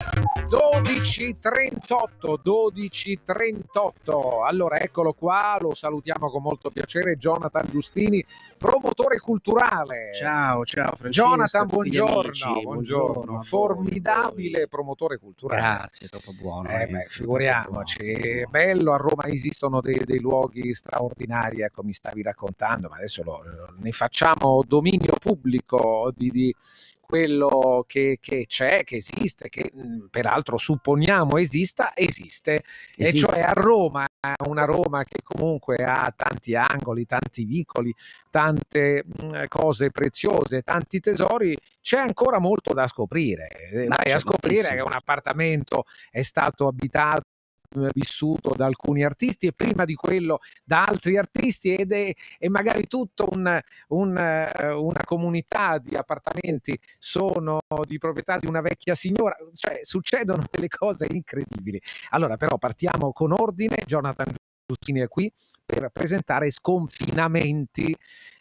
12.38, 12.38. Allora, eccolo qua, lo salutiamo con molto piacere, Jonathan Giustini, promotore culturale. Ciao, ciao Francesco. Jonathan, buongiorno. Amici, buongiorno, buongiorno formidabile promotore culturale. Grazie, troppo buono. Eh, beh, figuriamoci, buono. bello, a Roma esistono dei, dei, luoghi straordinari, ecco, mi stavi raccontando, ma adesso lo, ne facciamo dominio pubblico di, di, quello che, che, c'è, che esiste, che mhmm, peraltro supponiamo esista, esiste. esiste. E cioè a Roma, una Roma che comunque ha tanti angoli, tanti vicoli, tante mhmm, cose preziose, tanti tesori, c'è ancora molto da scoprire. Vai a scoprire che un appartamento è stato abitato vissuto da alcuni artisti e prima di quello da altri artisti ed è, è magari tutta un, un, eh, una comunità di appartamenti sono di proprietà di una vecchia signora, cioè succedono delle cose incredibili. Allora però partiamo con ordine, Jonathan simile qui per presentare Sconfinamenti,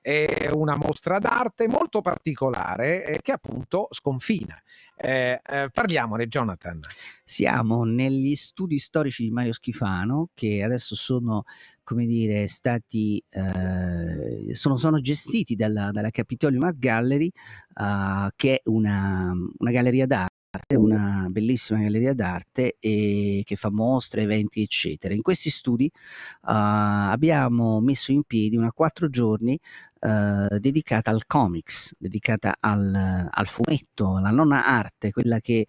è una mostra d'arte molto particolare eh, che appunto sconfina. Eh, eh, parliamone Jonathan. Siamo negli studi storici di Mario Schifano che adesso sono, come dire, stati, eh, sono, sono, gestiti dalla, dalla Capitolium Art Gallery, eh, che è una, una galleria d'arte è una bellissima galleria d'arte e, che fa mostre, eventi, eccetera. In questi studi uh, abbiamo messo in piedi una quattro giorni uh, dedicata al comics, dedicata al, al, fumetto, alla nona arte, quella che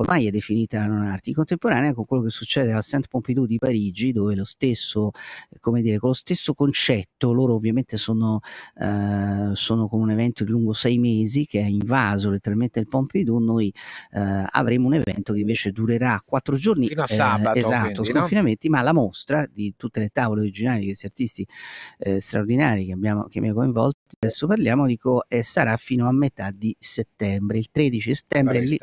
ormai è definita la non arti, in contemporanea con quello che succede al Centre Pompidou di Parigi, dove lo stesso, eh, come dire, con lo stesso concetto, loro ovviamente sono, eh, sono con un evento di lungo sei mesi che ha invaso letteralmente il Pompidou, noi eh, avremo un evento che invece durerà quattro giorni, fino a eh, sabato, eh, esatto, sconfinamenti, no? ma la mostra di tutte le tavole originali di questi artisti eh, straordinari che, abbiamo, che mi coinvolto, adesso parliamo, dico, sarà fino a metà di settembre, il 13 settembre, lì,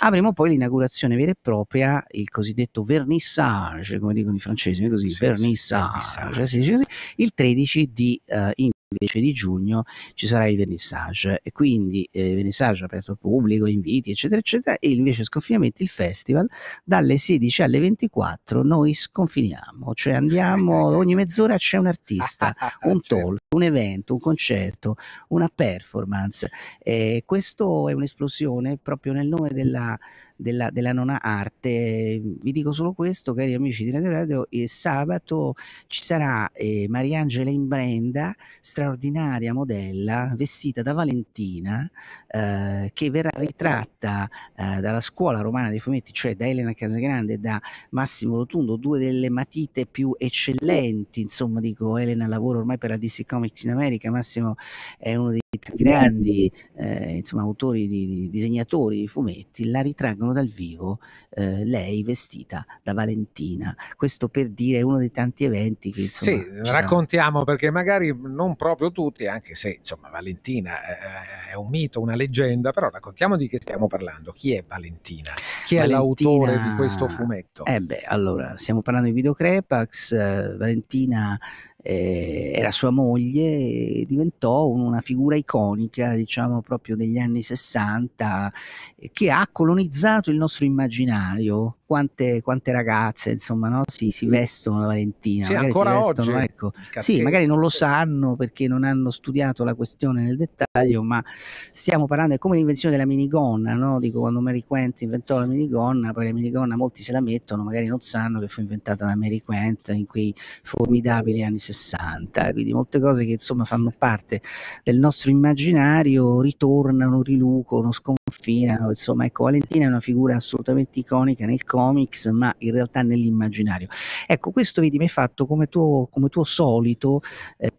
avremo poi l'inaugurazione vera e propria, il cosiddetto vernissage, come dicono i francesi, così, sì, vernissage, sì, sì, il 13 di uh, invece di giugno ci sarà il vernissage e quindi eh, vernissage aperto al pubblico, inviti eccetera eccetera e invece sconfinamenti il festival dalle 16 alle 24 noi sconfiniamo, cioè andiamo ogni mezz'ora c'è un artista, un certo. talk, un evento, un concerto, una performance. Eh, questo è un'esplosione proprio nel nome della della, della nona arte. Vi dico solo questo, cari amici di Radio Radio, e sabato ci sarà eh, Mariangela Imbrenda, straordinaria modella, vestita da Valentina, eh, che verrà ritratta eh, dalla scuola romana dei fumetti, cioè da Elena Casagrande e da Massimo Rotundo, due delle matite più eccellenti, insomma dico Elena lavora ormai per la DC Comics in America, Massimo è uno dei più grandi eh, insomma, autori di, di disegnatori di fumetti, la ritraggono dal vivo eh, lei vestita da Valentina. Questo per dire uno dei tanti eventi che insomma, Sì, raccontiamo sono. perché magari non proprio tutti, anche se insomma Valentina eh, eh, è un mito, una leggenda, però raccontiamo di che stiamo parlando. Chi è Valentina? Chi Valentina... è l'autore di questo fumetto? Eh beh, allora, stiamo parlando di Guido Crepax, eh, Valentina eh, era sua moglie e diventò una figura iconica, diciamo proprio degli anni 60, eh, che ha colonizzato il nostro immaginario quante, quante ragazze insomma, no? si, si, vestono da Valentina. Sì, magari ancora vestono, oggi. Ecco. Sì, magari non lo sanno perché non hanno studiato la questione nel dettaglio, ma stiamo parlando, è come l'invenzione della minigonna, no? Dico, quando Mary Quent inventò la minigonna, poi la minigonna molti se la mettono, magari non sanno che fu inventata da Mary Quent in quei formidabili anni 60, quindi molte cose che insomma fanno parte del nostro immaginario ritornano, rilucono, sconfinano, insomma ecco Valentina è una figura assolutamente iconica nel corpo comics, ma in realtà nell'immaginario. Ecco, questo vedi, mi hai fatto come tuo, come tuo solito. Eh,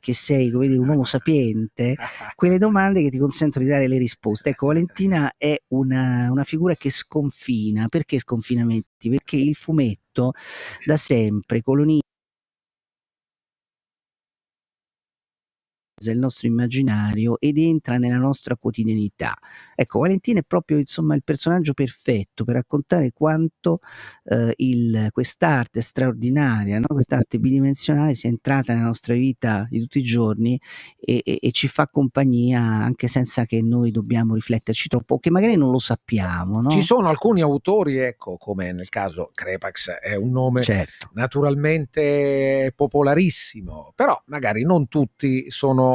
che sei come dire, un uomo sapiente, quelle domande che ti consentono di dare le risposte. Ecco, Valentina è una, una figura che sconfina. Perché sconfinamenti? Perché il fumetto da sempre colonizza il nostro immaginario ed entra nella nostra quotidianità. Ecco, Valentina è proprio insomma il personaggio perfetto per raccontare quanto eh, il, quest'arte straordinaria, no? quest'arte bidimensionale sia entrata nella nostra vita di tutti i giorni e, e, e, ci fa compagnia anche senza che noi dobbiamo rifletterci troppo che magari non lo sappiamo. No? Ci sono alcuni autori, ecco, come nel caso Crepax è un nome certo. naturalmente popolarissimo, però magari non tutti sono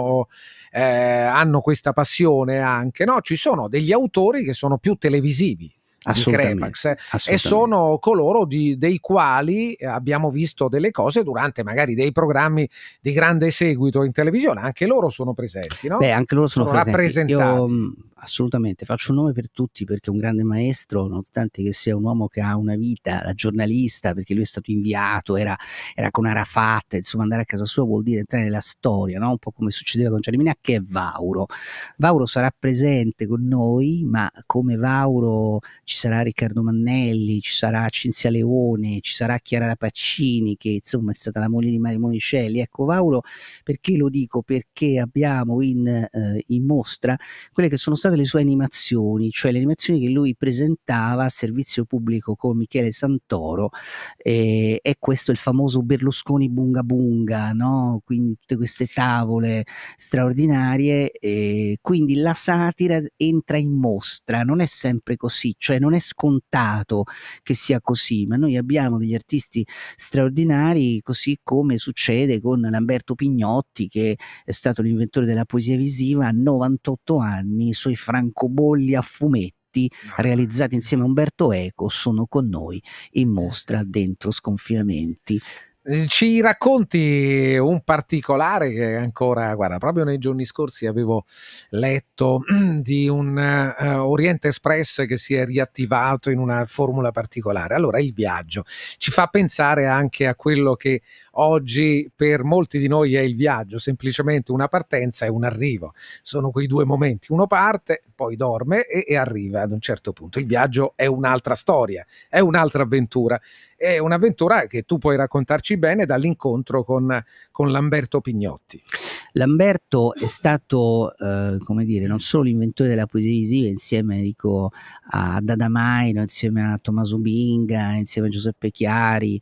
eh, hanno questa passione anche, no? Ci sono degli autori che sono più televisivi, Di Crepax, eh, assolutamente. e sono coloro di, dei quali abbiamo visto delle cose durante magari dei programmi di grande seguito in televisione, anche loro sono presenti, no? Beh, anche loro sono, sono presenti. rappresentati. Io, mm, assolutamente. Faccio un nome per tutti perché è un grande maestro, nonostante che sia un uomo che ha una vita da giornalista, perché lui è stato inviato, era, era con Arafat, insomma andare a casa sua vuol dire entrare nella storia, no? un po' come succedeva con Gianni Minà, che è Vauro. Vauro sarà presente con noi, ma come Vauro ci sarà Riccardo Mannelli, ci sarà Cinzia Leone, ci sarà Chiara Rapaccini, che insomma è stata la moglie di Mario Monicelli. Ecco, Vauro, perché lo dico? Perché abbiamo in, eh, in mostra quelle che sono state state le sue animazioni, cioè le animazioni che lui presentava a servizio pubblico con Michele Santoro eh, e questo è il famoso Berlusconi Bunga Bunga, no? quindi tutte queste tavole straordinarie, eh, quindi la satira entra in mostra, non è sempre così, cioè non è scontato che sia così, ma noi abbiamo degli artisti straordinari così come succede con Lamberto Pignotti che è stato l'inventore della poesia visiva a 98 anni, i suoi francobolli a fumetti ah. realizzati insieme a Umberto Eco sono con noi in mostra dentro Sconfinamenti eh, ci racconti un particolare che ancora, guarda, proprio nei giorni scorsi avevo letto di un uh, eh, Oriente Express che si è riattivato in una formula particolare. Allora, il viaggio ci fa pensare anche a quello che oggi per molti di noi è il viaggio, semplicemente una partenza e un arrivo. Sono quei due momenti, uno parte, poi dorme e, e arriva ad un certo punto. Il viaggio è un'altra storia, è un'altra avventura, è un'avventura che tu puoi raccontarci ricordarci bene dall'incontro con, con Lamberto Pignotti. Lamberto è stato, eh, come dire, non solo l'inventore della poesia visiva insieme dico, a Maino, insieme a Tommaso Binga, insieme a Giuseppe Chiari,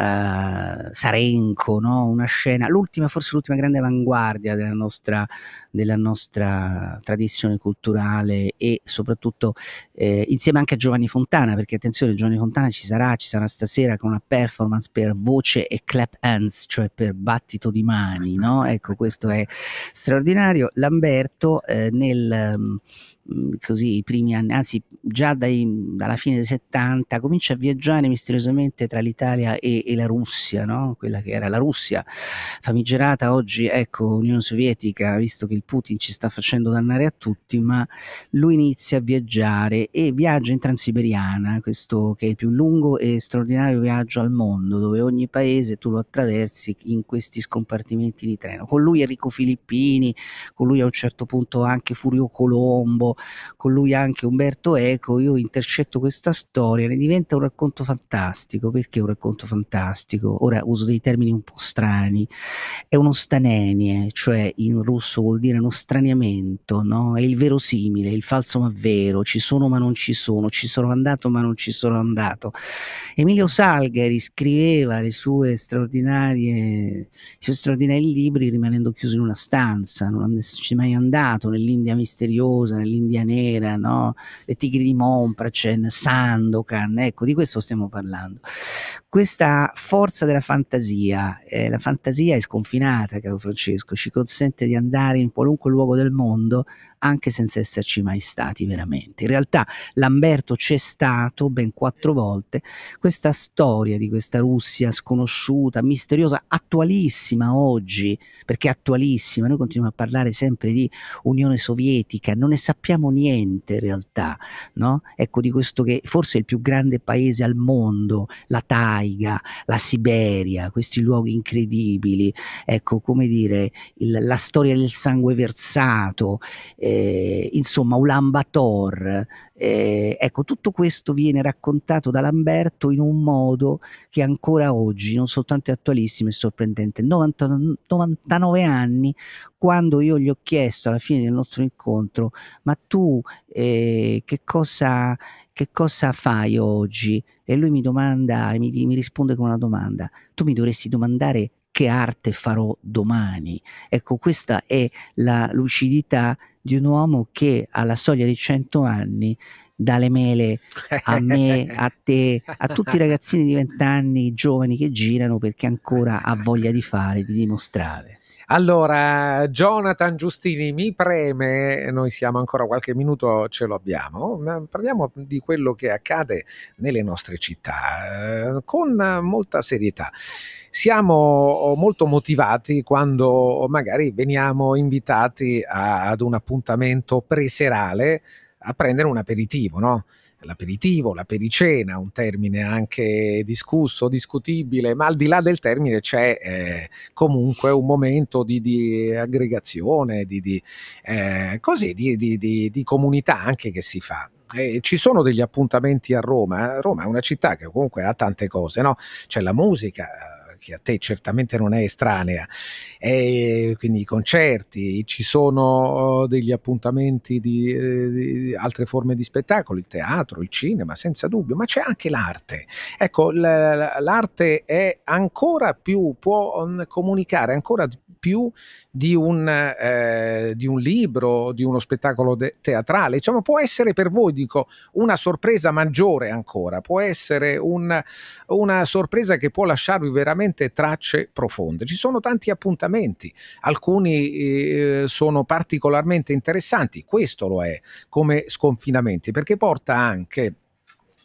eh, Sarenco, no? una scena, l'ultima, forse l'ultima grande avanguardia della nostra, della nostra tradizione culturale e soprattutto eh, insieme anche a Giovanni Fontana, perché attenzione, Giovanni Fontana ci sarà, ci sarà stasera con una performance per voce e clap hands, cioè per battito di mani, no? Ecco, questo è straordinario. Lamberto eh, nel Mm, così i primi anni, anzi già dai, dalla fine dei 70, comincia a viaggiare misteriosamente tra l'Italia e, e la Russia, no? quella che era la Russia famigerata oggi, ecco, Unione Sovietica, visto che il Putin ci sta facendo dannare a tutti, ma lui inizia a viaggiare e viaggia in Transiberiana, questo che è il più lungo e straordinario viaggio al mondo, dove ogni paese tu lo attraversi in questi scompartimenti di treno. Con lui Enrico Filippini, con lui a un certo punto anche Furio Colombo, con lui anche Umberto Eco, io intercetto questa storia, ne diventa un racconto fantastico. Perché un racconto fantastico? Ora uso dei termini un po' strani. È uno stanenie, cioè in russo vuol dire uno straniamento, no? È il verosimile, il falso ma vero, ci sono ma non ci sono, ci sono andato ma non ci sono andato. Emilio Salgari scriveva le sue straordinarie, i suoi straordinari libri rimanendo chiuso in una stanza, non ci è mai andato nell'India misteriosa, nell'India l'India Nera, no? le Tigri di Monpracen, Sandokan, ecco di questo stiamo parlando. Questa forza della fantasia, eh, la fantasia è sconfinata, caro Francesco, ci consente di andare in qualunque luogo del mondo anche senza esserci mai stati veramente. In realtà Lamberto c'è stato ben quattro volte. Questa storia di questa Russia sconosciuta, misteriosa, attualissima oggi, perché attualissima, noi continuiamo a parlare sempre di Unione Sovietica, non ne sappiamo niente in realtà, no? Ecco di questo che forse è il più grande paese al mondo, la taiga, la Siberia, questi luoghi incredibili, ecco come dire, il, la storia del sangue versato, eh, eh, insomma Ulambator, eh, ecco tutto questo viene raccontato da Lamberto in un modo che ancora oggi non soltanto è attualissimo e sorprendente. 90, 99 anni quando io gli ho chiesto alla fine del nostro incontro ma tu eh, che, cosa, che cosa fai oggi? E lui mi domanda, mi, mi risponde con una domanda, tu mi dovresti domandare che arte farò domani. Ecco, questa è la lucidità di un uomo che alla soglia di 100 anni dà le mele a me, a te, a tutti i ragazzini di 20 anni, giovani che girano perché ancora ha voglia di fare, di dimostrare. Allora, Jonathan Giustini, mi preme, noi siamo ancora qualche minuto, ce l'abbiamo, ma parliamo di quello che accade nelle nostre città eh, con molta serietà. Siamo oh, molto motivati quando magari veniamo invitati a, ad un appuntamento preserale a prendere un aperitivo, no? l'aperitivo, la pericena, un termine anche discusso, discutibile, ma al di là del termine c'è eh, comunque un momento di, di aggregazione, di, di, eh, così, di comunità anche che si fa. Eh, ci sono degli appuntamenti a Roma. Roma è una città che comunque ha tante cose, no? C'è la musica, che a te certamente non è estranea, e eh, quindi i concerti, ci sono oh, degli appuntamenti eh, di, di altre forme di spettacolo, il teatro, il cinema, senza dubbio, ma c'è anche l'arte. Ecco, l'arte è ancora più, può mm, comunicare ancora più di un, eh, di un libro, di uno spettacolo teatrale. Diciamo, può essere per voi, dico, una sorpresa maggiore ancora, può essere un, una sorpresa che può lasciarvi veramente tracce profonde. Ci sono tanti appuntamenti, alcuni eh, sono particolarmente interessanti, questo lo è come sconfinamenti, perché porta anche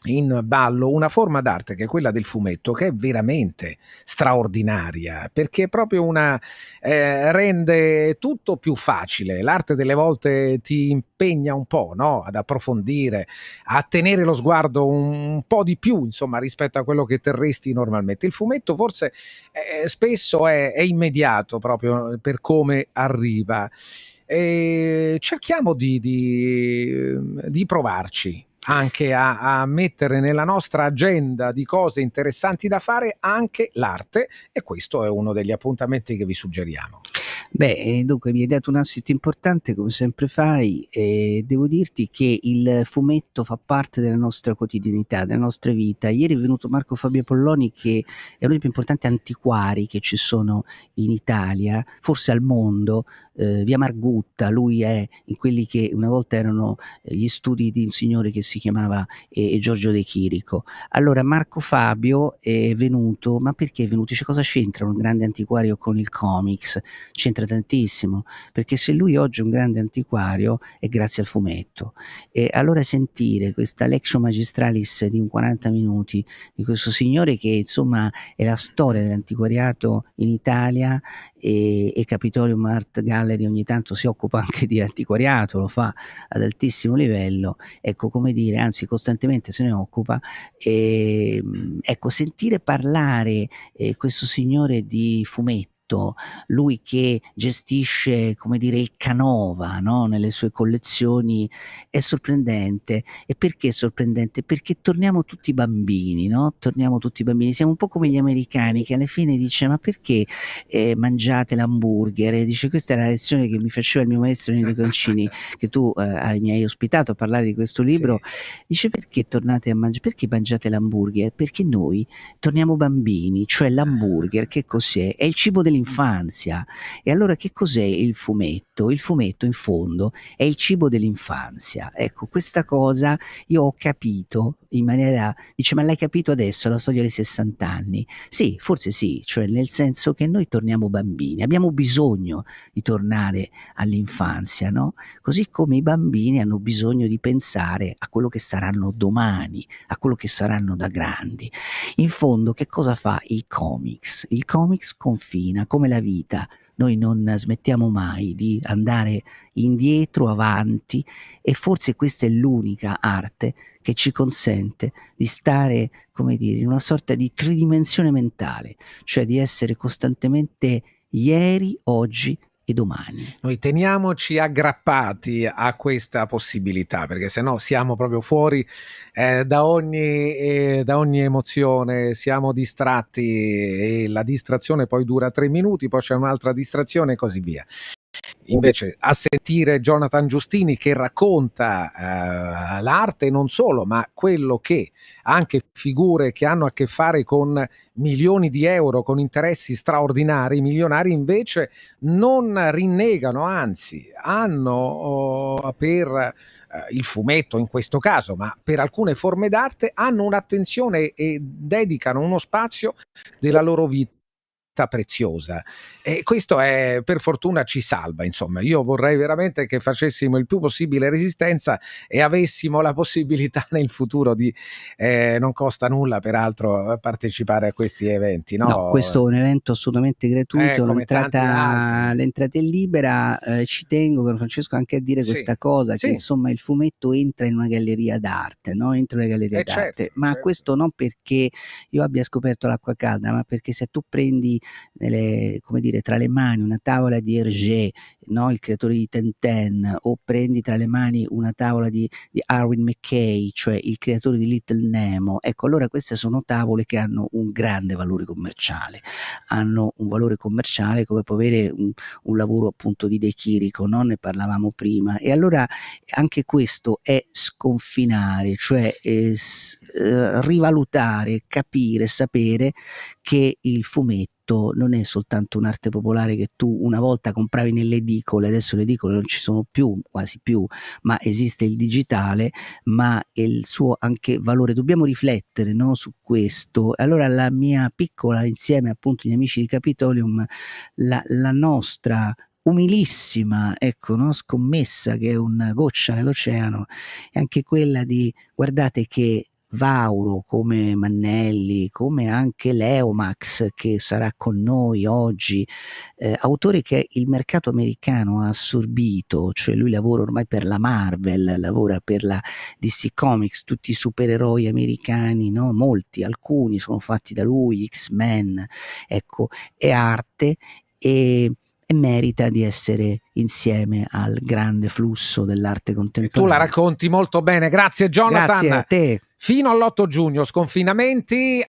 in ballo una forma d'arte che è quella del fumetto che è veramente straordinaria perché proprio una eh, rende tutto più facile l'arte delle volte ti impegna un po' no? ad approfondire a tenere lo sguardo un, po' di più insomma rispetto a quello che terresti normalmente il fumetto forse eh, spesso è, è immediato proprio per come arriva e cerchiamo di, di, di provarci anche a, a, mettere nella nostra agenda di cose interessanti da fare anche l'arte e questo è uno degli appuntamenti che vi suggeriamo. Beh, eh, dunque mi hai dato un assist importante come sempre fai e devo dirti che il fumetto fa parte della nostra quotidianità, della nostra vita. Ieri è venuto Marco Fabio Polloni che è uno dei più importanti antiquari che ci sono in Italia, forse al mondo, eh, via Margutta, lui è in quelli che una volta erano eh, gli studi di un signore che si chiamava eh, eh, Giorgio De Chirico. Allora Marco Fabio è venuto, ma perché è venuto? Cioè, cosa c'entra un grande antiquario con il comics? C'entra c'entra tantissimo, perché se lui oggi è un grande antiquario è grazie al fumetto. E allora sentire questa lectio magistralis di un 40 minuti di questo signore che insomma è la storia dell'antiquariato in Italia e, e Capitorium Art Gallery ogni tanto si occupa anche di antiquariato, lo fa ad altissimo livello, ecco come dire, anzi costantemente se ne occupa. E, ecco, sentire parlare eh, questo signore di fumetto Egitto, lui che gestisce, come dire, il Canova no? nelle sue collezioni, è sorprendente. E perché è sorprendente? Perché torniamo tutti bambini, no? Torniamo tutti bambini, siamo un po' come gli americani che alla fine dice ma perché eh, mangiate l'hamburger? E dice questa è la lezione che mi faceva il mio maestro Enrico Concini, che tu eh, mi hai ospitato a parlare di questo libro, sì. dice perché tornate a mangiare, perché mangiate l'hamburger? Perché noi torniamo bambini, cioè l'hamburger che cos'è? È il cibo del dell'infanzia. E allora che cos'è il fumetto? Il fumetto in fondo è il cibo dell'infanzia. Ecco, questa cosa io ho capito in maniera, dice ma l'hai capito adesso, la soglia dei 60 anni? Sì, forse sì, cioè nel senso che noi torniamo bambini, abbiamo bisogno di tornare all'infanzia, no? Così come i bambini hanno bisogno di pensare a quello che saranno domani, a quello che saranno da grandi. In fondo che cosa fa il comics? Il comics confina come la vita noi non smettiamo mai di andare indietro, avanti e forse questa è l'unica arte che ci consente di stare, come dire, in una sorta di tridimensione mentale, cioè di essere costantemente ieri, oggi e domani. Noi teniamoci aggrappati a questa possibilità perché se no siamo proprio fuori eh, da, ogni, eh, da, ogni, emozione, siamo distratti e la distrazione poi dura tre minuti, poi c'è un'altra distrazione e così via. Invece a sentire Jonathan Giustini che racconta eh, l'arte non solo, ma quello che anche figure che hanno a che fare con milioni di euro, con interessi straordinari, milionari invece non rinnegano, anzi hanno oh, per eh, il fumetto in questo caso, ma per alcune forme d'arte hanno un'attenzione e dedicano uno spazio della loro vita preziosa. E questo è, per fortuna ci salva, insomma. Io vorrei veramente che facessimo il più possibile resistenza e avessimo la possibilità nel futuro di, eh, non costa nulla peraltro partecipare a questi eventi. No? no questo è un evento assolutamente gratuito, eh, l'entrata, l'entrata è libera. Eh, ci tengo, Francesco, anche a dire sì, questa cosa, sì. che insomma il fumetto entra in una galleria d'arte, no? entra in una galleria eh, certo, d'arte, certo, ma certo. questo non perché io abbia scoperto l'acqua calda, ma perché se tu prendi nelle, dire, tra le mani una tavola di Hergé, no? il creatore di Tenten, o prendi tra le mani una tavola di, di Arwin McKay, cioè il creatore di Little Nemo, ecco allora queste sono tavole che hanno un grande valore commerciale, hanno un valore commerciale come può avere un, un lavoro appunto di De Chirico, no? ne parlavamo prima, e allora anche questo è sconfinare, cioè eh, s- eh, rivalutare, capire, sapere che il fumetto fumetto non è soltanto un'arte popolare che tu una volta compravi nelle edicole, adesso le edicole non ci sono più, quasi più, ma esiste il digitale, ma il suo anche valore. Dobbiamo riflettere no, su questo. Allora la mia piccola, insieme appunto agli amici di Capitolium, la, la nostra umilissima ecco, no? scommessa che è una goccia nell'oceano, è anche quella di guardate che Vauro, come Mannelli, come anche Leomax che sarà con noi oggi, eh, autori che il mercato americano ha assorbito, cioè lui lavora ormai per la Marvel, lavora per la DC Comics, tutti i supereroi americani, no? molti, alcuni sono fatti da lui, X-Men, ecco, è arte e e merita di essere insieme al grande flusso dell'arte contemporanea. Tu la racconti molto bene, grazie Jonathan. Grazie a te. Fino all'8 giugno sconfinamenti,